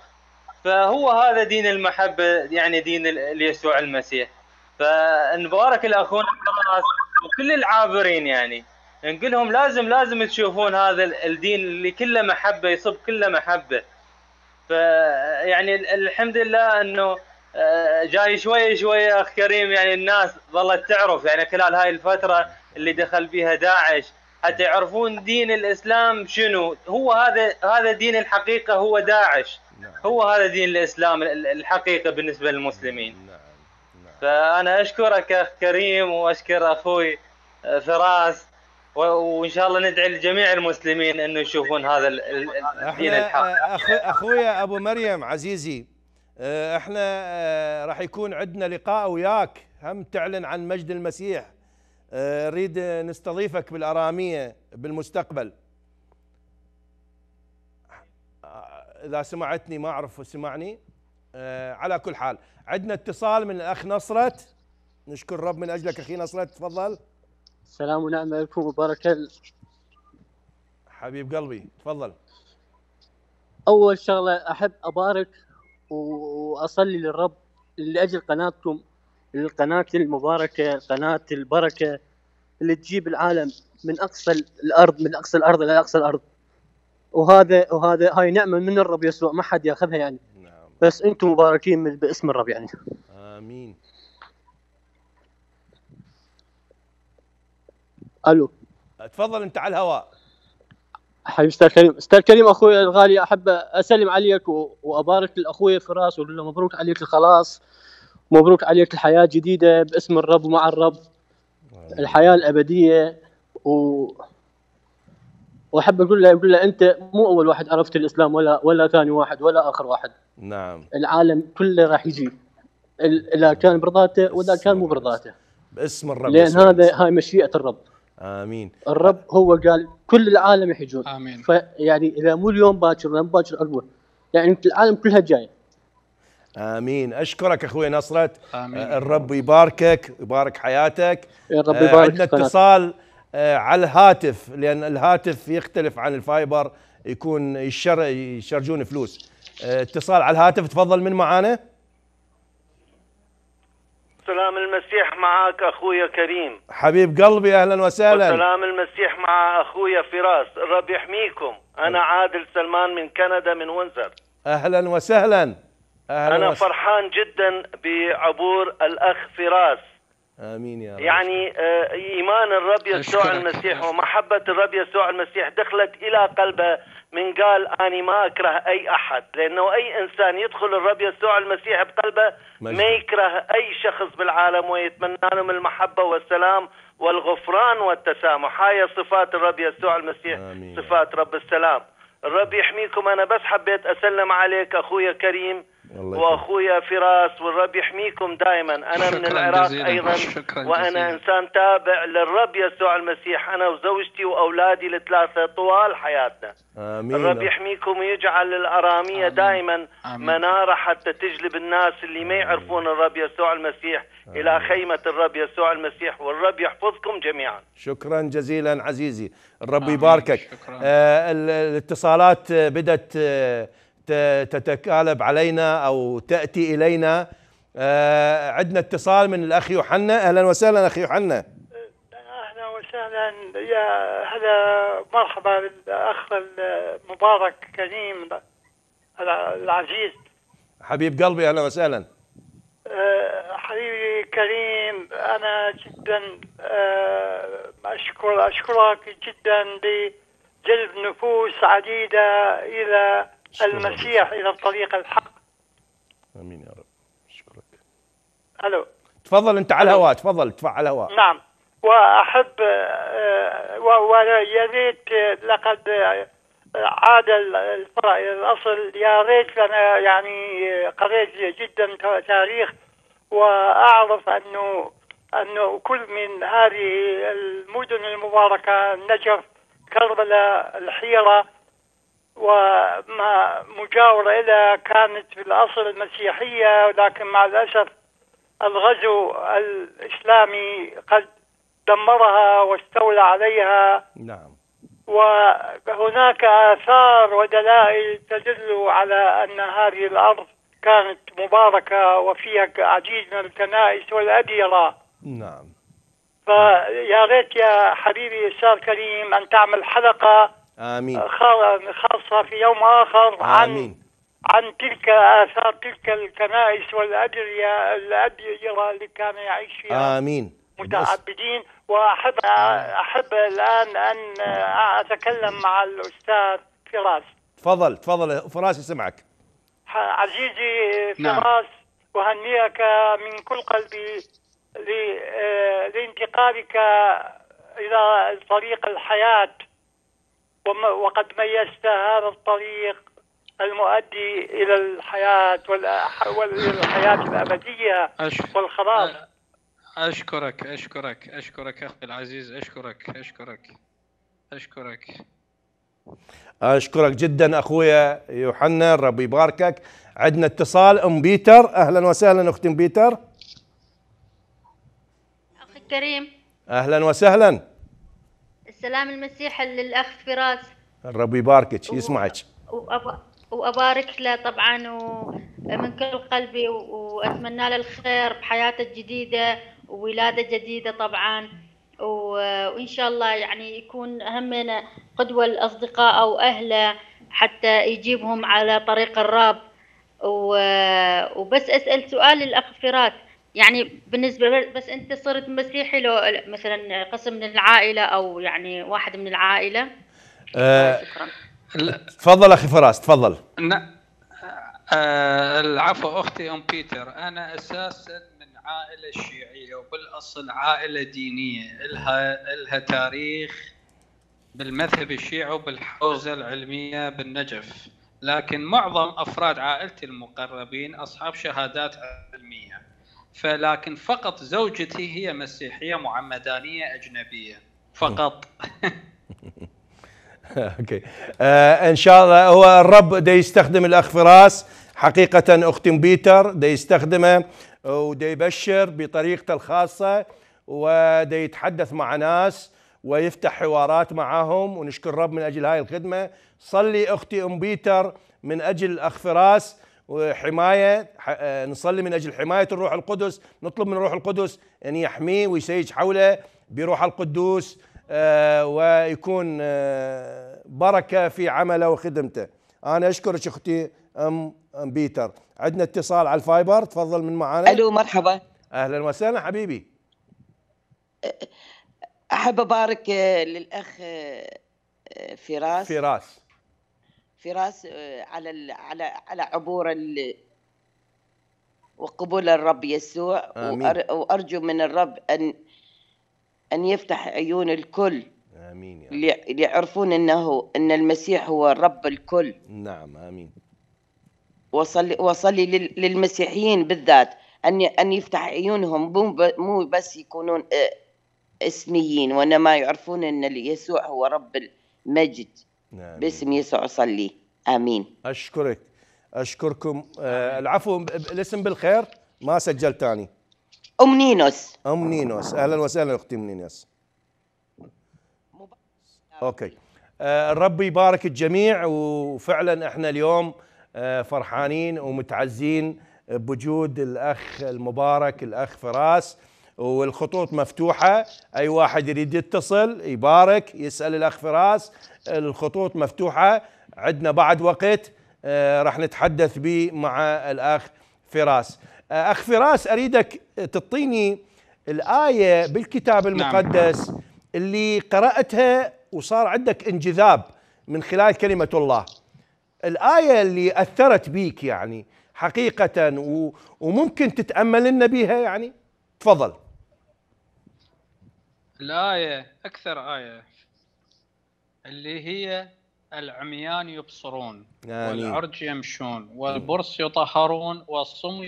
فهو هذا دين المحبه يعني دين يسوع المسيح فنبارك الاخونا وكل العابرين يعني نقول يعني لهم لازم لازم تشوفون هذا الدين اللي كله محبه يصب كله محبه فيعني الحمد لله انه آه، جاي شوي شوي اخ كريم يعني الناس ظلت تعرف يعني خلال هاي الفتره اللي دخل بها داعش حتى يعرفون دين الاسلام شنو هو هذا هذا دين الحقيقه هو داعش نعم. هو هذا دين الاسلام الحقيقه بالنسبه للمسلمين نعم، نعم. فانا اشكرك اخ كريم واشكر اخوي آه، فراس وان شاء الله ندعي لجميع المسلمين انه يشوفون هذا الدين الحق اخويا ابو مريم عزيزي آه، احنا آه، راح يكون عندنا لقاء وياك هم تعلن عن مجد المسيح آه، نريد نستضيفك بالاراميه بالمستقبل اذا سمعتني ما اعرف سمعني على كل حال عندنا اتصال من الاخ نصرت نشكر رب من اجلك اخي نصرت تفضل السلام ونعم عليكم وبركة حبيب قلبي تفضل أول شغلة أحب أبارك وأصلي للرب لأجل قناتكم القناة المباركة قناة البركة اللي تجيب العالم من أقصى الأرض من أقصى الأرض إلى أقصى الأرض وهذا وهذا هاي نعمة من الرب يسوع ما حد ياخذها يعني نعم. بس أنتم مباركين باسم الرب يعني آمين الو تفضل انت على الهواء حبيبي استاذ كريم استاذ كريم اخوي الغالي احب اسلم عليك و... وابارك لاخوي فراس واقول له مبروك عليك الخلاص مبروك عليك الحياه الجديده باسم الرب ومع الرب الحياه الابديه و واحب اقول له اقول له انت مو اول واحد عرفت الاسلام ولا ولا ثاني واحد ولا اخر واحد نعم العالم كله راح يجي اذا كان برضاته واذا كان مو برضاته باسم الرب لان هذا هاي مشيئه الرب امين الرب هو قال كل العالم يحجون امين فيعني اذا مو اليوم باكر ولا باكر اربع يعني العالم كلها جايه امين اشكرك اخوي نصرت امين آه، الرب يباركك يبارك حياتك الرب آه، يبارك عندنا اتصال آه، على الهاتف لان الهاتف يختلف عن الفايبر يكون يشر يشرجون فلوس اتصال على الهاتف تفضل من معانا وسلام المسيح معك اخويا كريم حبيب قلبي اهلا وسهلا وسلام المسيح مع اخويا فراس الرب يحميكم انا عادل سلمان من كندا من وينزر اهلا وسهلا أهلا انا وسهلا. فرحان جدا بعبور الاخ فراس امين يا رب يعني آه، ايمان الرب يسوع المسيح ومحبه الرب يسوع المسيح دخلت الى قلبه من قال أني ما أكره أي أحد لأنه أي إنسان يدخل الرب يسوع المسيح بقلبه ما يكره أي شخص بالعالم ويتمنى لهم المحبة والسلام والغفران والتسامح هاي صفات الرب يسوع المسيح آمين. صفات رب السلام الرب يحميكم أنا بس حبيت أسلم عليك أخويا كريم واخويا فراس والرب يحميكم دائما انا من العراق ايضا وانا انسان تابع للرب يسوع المسيح انا وزوجتي واولادي الثلاثه طوال حياتنا امين الرب يحميكم ويجعل الاراميه آمين. دائما آمين. مناره حتى تجلب الناس اللي ما يعرفون الرب يسوع المسيح آمين. الى خيمه الرب يسوع المسيح والرب يحفظكم جميعا شكرا جزيلا عزيزي الرب يباركك آه الاتصالات بدت آه تتكالب علينا أو تأتي إلينا آه، عندنا اتصال من الأخ يوحنا أهلا وسهلا اخ يوحنا أهلا وسهلا يا هلا مرحبا بالأخ المبارك كريم العزيز حبيب قلبي أهلا وسهلا آه، حبيبي كريم أنا جدا آه، أشكر أشكرك جدا لجلب نفوس عديدة إلى المسيح إلى الطريق الحق آمين يا رب أشكرك ألو تفضل أنت على الهواء تفضل تفعل على الهواء نعم وأحب آه، ويا ريت آه، لقد آه، عاد الأصل يا ريت أنا يعني قريت جدا تاريخ وأعرف أنه أنه كل من هذه المدن المباركة النجف كربلاء الحيرة وما مجاورة لها كانت في الأصل المسيحية ولكن مع الأسف الغزو الإسلامي قد دمرها واستولى عليها نعم وهناك آثار ودلائل تدل على أن هذه الأرض كانت مباركة وفيها عديد من الكنائس والأديرة نعم فيا ريت يا حبيبي أستاذ كريم أن تعمل حلقة آمين خاصة في يوم آخر عن آمين. عن تلك آثار تلك الكنائس والادريه الاديره اللي كان يعيش فيها آمين متعبدين وأحب أحب الآن أن أتكلم مع الأستاذ فراس تفضل تفضل فراس يسمعك عزيزي نعم. فراس نعم. أهنئك من كل قلبي آه، لانتقالك إلى طريق الحياة وقد ميزت هذا الطريق المؤدي الى الحياه والحياه الابديه والخلاص اشكرك اشكرك اشكرك اخي العزيز اشكرك اشكرك اشكرك اشكرك جدا اخويا يوحنا ربي يباركك عندنا اتصال ام بيتر اهلا وسهلا اختي ام بيتر اخي كريم اهلا وسهلا السلام المسيح للاخ فراس الرب يباركك يسمعك وابارك له طبعا ومن كل قلبي واتمنى له الخير بحياته الجديده وولاده جديده طبعا وان شاء الله يعني يكون همنا قدوه لاصدقائه واهله حتى يجيبهم على طريق الرب وبس اسال سؤال للاخ فراس يعني بالنسبة بس أنت صرت مسيحي لو مثلا قسم من العائلة أو يعني واحد من العائلة أه, آه، شكرا تفضل أخي فراس تفضل آه العفو أختي أم بيتر أنا أساسا من عائلة شيعية وبالأصل عائلة دينية إلها, إلها تاريخ بالمذهب الشيعي وبالحوزة العلمية بالنجف لكن معظم أفراد عائلتي المقربين أصحاب شهادات علمية فلكن فقط زوجتي هي مسيحيه معمدانيه اجنبيه فقط اوكي آه، ان شاء الله هو الرب دا يستخدم الاخ فراس حقيقه اختي بيتر دا يستخدمه ودا يبشر بطريقته الخاصه ودا يتحدث مع ناس ويفتح حوارات معهم ونشكر الرب من اجل هاي الخدمه صلي اختي ام بيتر من اجل الاخ فراس وحمايه آه، نصلي من اجل حمايه الروح القدس نطلب من الروح القدس ان يحميه ويسيج حوله بروح القدوس آه، ويكون آه، بركه في عمله وخدمته انا اشكرك اختي ام بيتر عندنا اتصال على الفايبر تفضل من معانا الو مرحبا اهلا وسهلا حبيبي احب ابارك للاخ فراس فراس فراس آه، على على على عبور ال وقبول الرب يسوع آمين. وارجو من الرب ان ان يفتح عيون الكل امين يا رب. ليعرفون انه ان المسيح هو الرب الكل نعم امين وصلي وصلي للمسيحيين بالذات ان ان يفتح عيونهم مو مو بس يكونون آه، اسميين وانما يعرفون ان يسوع هو رب المجد نعم. باسم يسوع أصلي آمين أشكرك أشكركم آه العفو الاسم بالخير ما سجلت ثاني أم نينوس أم نينوس أهلا وسهلا أختي أم نينوس أوكي آه الرب يبارك الجميع وفعلا احنا اليوم آه فرحانين ومتعزين بوجود الأخ المبارك الأخ فراس والخطوط مفتوحة أي واحد يريد يتصل يبارك يسأل الأخ فراس الخطوط مفتوحة عندنا بعد وقت آه، راح نتحدث به مع الأخ فراس آه، أخ فراس أريدك تعطيني الآية بالكتاب نعم. المقدس اللي قرأتها وصار عندك انجذاب من خلال كلمة الله الآية اللي أثرت بيك يعني حقيقة وممكن تتأمل لنا بها يعني تفضل الآية أكثر آية اللي هي العميان يبصرون يعني. والعرج يمشون والبرص يطهرون والصم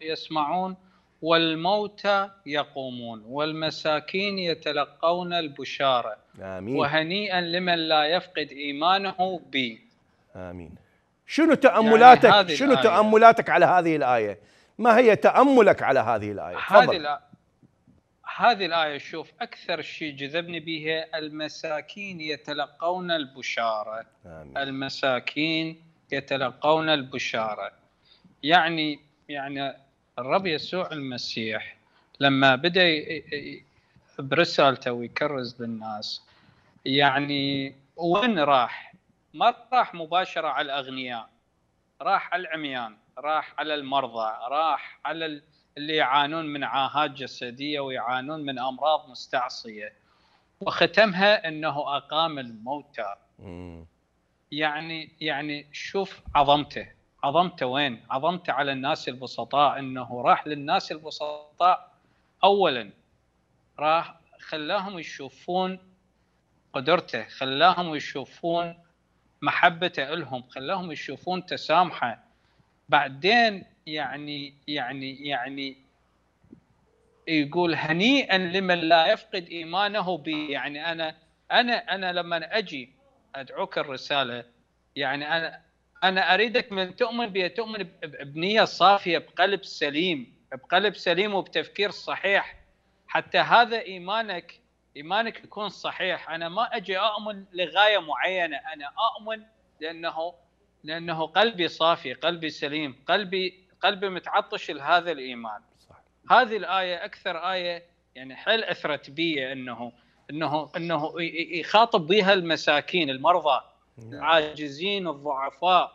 يسمعون, والموتى يقومون والمساكين يتلقون البشارة آمين وهنيئا لمن لا يفقد إيمانه بي آمين شنو يعني تأملاتك يعني شنو الآية. تأملاتك على هذه الآية ما هي تأملك على هذه الآية هذه الآية هذه الآية شوف أكثر شيء جذبني بها المساكين يتلقون البشارة آمين. المساكين يتلقون البشارة يعني يعني الرب يسوع المسيح لما بدأ برسالته ويكرز للناس يعني وين راح؟ ما راح مباشرة على الأغنياء راح على العميان راح على المرضى راح على اللي يعانون من عاهات جسديه ويعانون من امراض مستعصيه وختمها انه اقام الموتى يعني يعني شوف عظمته عظمته وين عظمته على الناس البسطاء انه راح للناس البسطاء اولا راح خلاهم يشوفون قدرته خلاهم يشوفون محبته لهم خلاهم يشوفون تسامحه بعدين يعني يعني يعني يقول هنيئا لمن لا يفقد ايمانه بي يعني انا انا انا لما اجي ادعوك الرساله يعني انا انا اريدك من تؤمن بي تؤمن بنيه صافيه بقلب سليم بقلب سليم وبتفكير صحيح حتى هذا ايمانك ايمانك يكون صحيح انا ما اجي اؤمن لغايه معينه انا اؤمن لانه لانه قلبي صافي قلبي سليم قلبي قلبي متعطش لهذا الايمان صح. هذه الايه اكثر ايه يعني حل اثرت بي انه انه انه يخاطب بها المساكين المرضى نعم. العاجزين الضعفاء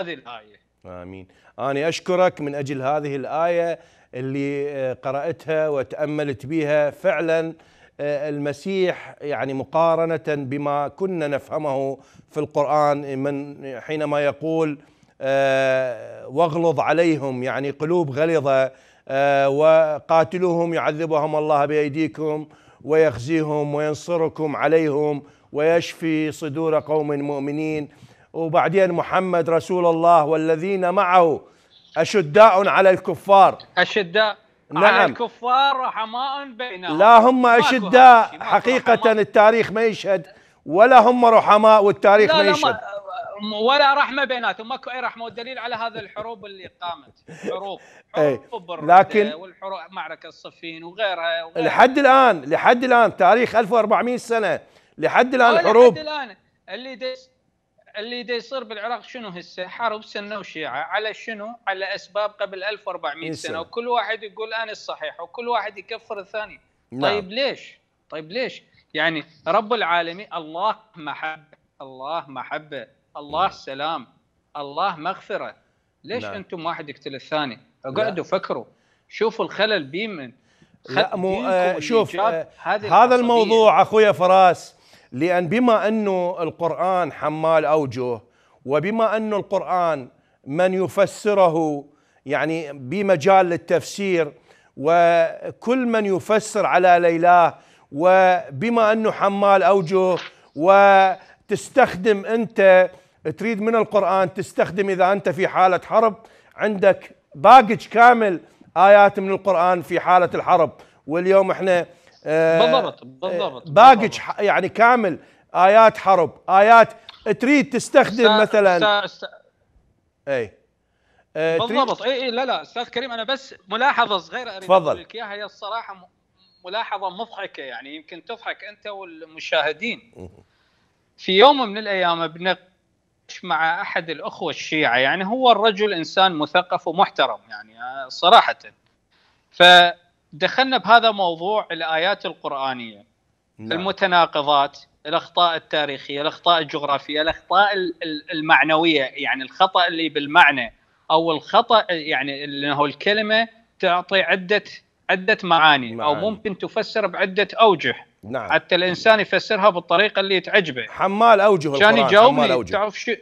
هذه الايه امين انا اشكرك من اجل هذه الايه اللي آه، قراتها وتاملت بها فعلا آه، المسيح يعني مقارنة بما كنا نفهمه في القرآن من حينما يقول آه، واغلظ عليهم يعني قلوب غليظة آه، وقاتلوهم يعذبهم الله بأيديكم ويخزيهم وينصركم عليهم ويشفي صدور قوم مؤمنين وبعدين محمد رسول الله والذين معه أشداء على الكفار أشداء نعم على الكفار رحماء بينهم لا هم أشداء حقيقة التاريخ ما يشهد ولا هم رحماء والتاريخ لا ما يشهد ولا رحمه بيناتهم ماكو اي رحمه والدليل على هذا الحروب اللي قامت حروب إيه. حروب لكن والحروب معركه الصفين وغيرها, وغيرها لحد الان لحد الان تاريخ 1400 سنه لحد الان آه، حروب لحد الان اللي دي اللي دا يصير بالعراق شنو هسه؟ حرب سنه وشيعه على شنو؟ على اسباب قبل 1400 سنه وكل واحد يقول انا الصحيح وكل واحد يكفر الثاني. نعم. طيب ليش؟ طيب ليش؟ يعني رب العالمين الله محبه الله محبه الله نعم. سلام الله مغفره ليش نعم. انتم واحد يقتل الثاني؟ اقعدوا فكروا شوفوا الخلل بيمن من لا مو آه شوف آه هذا الموضوع اخويا فراس لأن بما أنه القرآن حمال أوجه وبما أنه القرآن من يفسره يعني بمجال التفسير وكل من يفسر على ليلاه وبما أنه حمال أوجه وتستخدم أنت تريد من القرآن تستخدم إذا أنت في حالة حرب عندك باقج كامل آيات من القرآن في حالة الحرب واليوم احنا بالضبط آه، بالضبط باقج يعني كامل ايات حرب ايات تريد تستخدم سا مثلا سا سا اي آه، بالضبط اي اي لا لا استاذ كريم انا بس ملاحظه صغيره اريد اقول لك اياها هي الصراحه ملاحظه مضحكه يعني يمكن تضحك انت والمشاهدين في يوم من الايام بنقش مع احد الاخوه الشيعه يعني هو الرجل انسان مثقف ومحترم يعني آه، صراحه ف دخلنا بهذا موضوع الايات القرانيه نعم. المتناقضات الاخطاء التاريخيه الاخطاء الجغرافيه الاخطاء المعنويه يعني الخطا اللي بالمعنى او الخطا يعني اللي هو الكلمه تعطي عده عده معاني, معاني. او ممكن تفسر بعده اوجه نعم حتى الانسان يفسرها بالطريقه اللي تعجبه حمال اوجه كان يجاوبني تعرف شو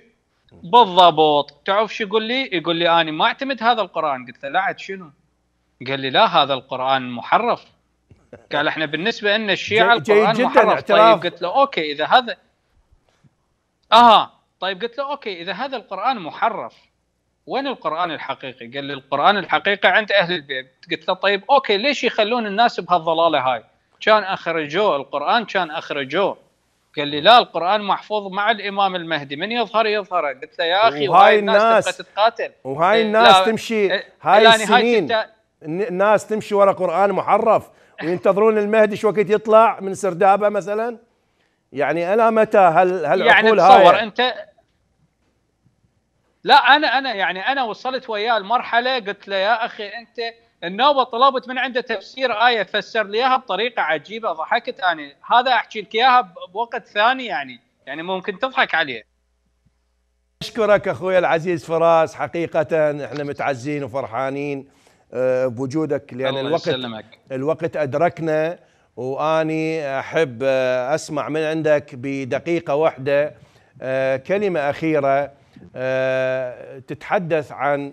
بالضبط تعرف شو يقول لي يقول لي انا ما اعتمد هذا القران قلت له لا عاد شنو قال لي لا هذا القران محرف قال احنا بالنسبه لنا الشيعه القران جدا محرف طيب اعتراف. طيب قلت له اوكي اذا هذا اها طيب قلت له اوكي اذا هذا القران محرف وين القران الحقيقي؟ قال لي القران الحقيقي عند اهل البيت قلت له طيب اوكي ليش يخلون الناس بهالضلاله هاي؟ كان اخرجوه القران كان اخرجوه قال لي لا القران محفوظ مع الامام المهدي من يظهر يظهر قلت له يا اخي وهاي الناس, تبقى تتقاتل وهاي إيه، الناس تمشي إيه، هاي السنين الناس تمشي ورا قرآن محرف وينتظرون المهدي شو وقت يطلع من سردابه مثلا يعني الى متى هل هل يعني تصور هاي؟ انت لا انا انا يعني انا وصلت وياه المرحله قلت له يا اخي انت النوبه طلبت من عنده تفسير ايه فسر لي اياها بطريقه عجيبه ضحكت انا هذا احكي لك اياها بوقت ثاني يعني يعني ممكن تضحك عليه اشكرك اخوي العزيز فراس حقيقه احنا متعزين وفرحانين آه، بوجودك لان الوقت يسلمك. الوقت ادركنا واني احب آه، اسمع من عندك بدقيقه واحده آه، كلمه اخيره تتحدث عن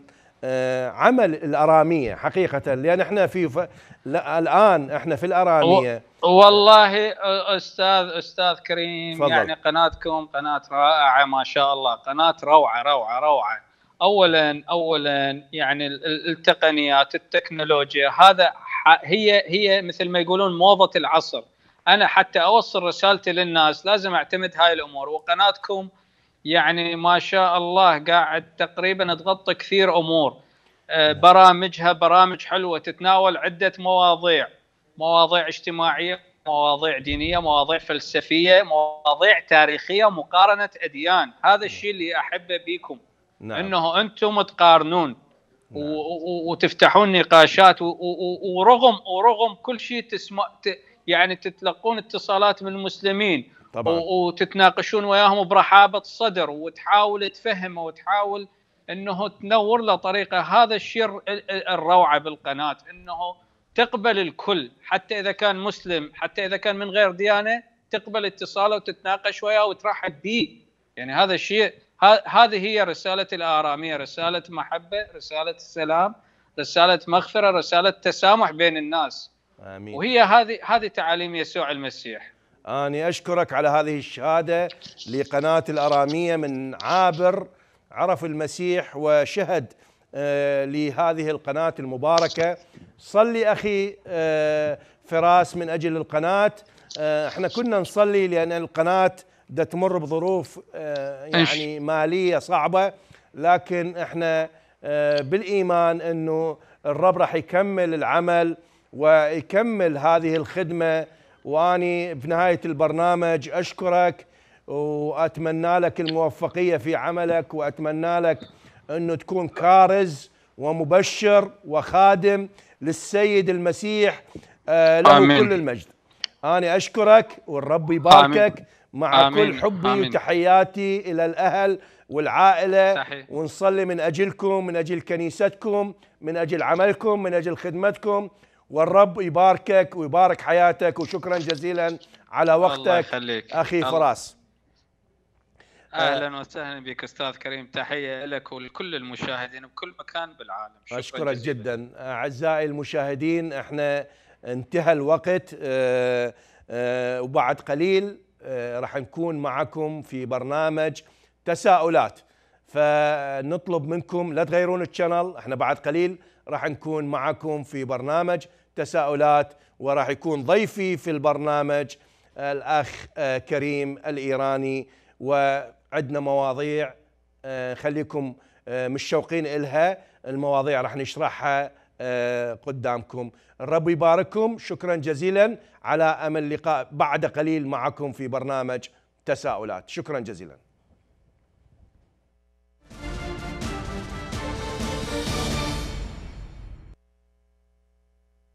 عمل الاراميه حقيقه لان احنا في ف... لا الان احنا في الاراميه والله استاذ استاذ كريم فضل. يعني قناتكم قناه رائعه ما شاء الله قناه روعه روعه روعه اولا اولا يعني التقنيات التكنولوجيا هذا هي هي مثل ما يقولون موضه العصر انا حتى اوصل رسالتي للناس لازم اعتمد هاي الامور وقناتكم يعني ما شاء الله قاعد تقريبا تغطي كثير امور آه، برامجها برامج حلوه تتناول عده مواضيع مواضيع اجتماعيه مواضيع دينيه مواضيع فلسفيه مواضيع تاريخيه مقارنه اديان هذا الشيء اللي احبه بيكم نعم. انه انتم تقارنون نعم. وتفتحون نقاشات ورغم ورغم كل شيء تسمع يعني تتلقون اتصالات من المسلمين طبعا وتتناقشون وياهم برحابه صدر وتحاول تفهمه وتحاول انه تنور له طريقه هذا الشيء الروعه بالقناه انه تقبل الكل حتى اذا كان مسلم حتى اذا كان من غير ديانه تقبل اتصاله وتتناقش وياه وترحب به يعني هذا الشيء هذه هي رسالة الآرامية رسالة محبة رسالة سلام رسالة مغفرة رسالة تسامح بين الناس آمين. وهي هذه هذه تعاليم يسوع المسيح أنا أشكرك على هذه الشهادة لقناة الأرامية من عابر عرف المسيح وشهد آه، لهذه القناة المباركة صلي أخي آه، فراس من أجل القناة آه، احنا كنا نصلي لأن القناة دا تمر بظروف آه، يعني ماليه صعبه لكن احنا آه، بالايمان انه الرب راح يكمل العمل ويكمل هذه الخدمه واني بنهايه البرنامج اشكرك واتمنى لك الموفقيه في عملك واتمنى لك انه تكون كارز ومبشر وخادم للسيد المسيح آه، له آمين. كل المجد انا اشكرك والرب يباركك آمين. مع آمين. كل حبي آمين. وتحياتي إلى الأهل والعائلة صحيح. ونصلي من أجلكم من أجل كنيستكم من أجل عملكم من أجل خدمتكم والرب يباركك ويبارك حياتك وشكرا جزيلا على وقتك الله يخليك. أخي الله. فراس اهلا وسهلا بك استاذ كريم تحيه لك ولكل المشاهدين بكل مكان بالعالم شكرا اشكرك جزيلا. جدا اعزائي المشاهدين احنا انتهى الوقت أه أه وبعد قليل آه، راح نكون معكم في برنامج تساؤلات فنطلب منكم لا تغيرون الشانل احنا بعد قليل راح نكون معكم في برنامج تساؤلات وراح يكون ضيفي في البرنامج الاخ آه، كريم الايراني وعندنا مواضيع آه، خليكم مشوقين الها المواضيع راح نشرحها قدامكم الرب يبارككم شكرا جزيلا على امل لقاء بعد قليل معكم في برنامج تساؤلات شكرا جزيلا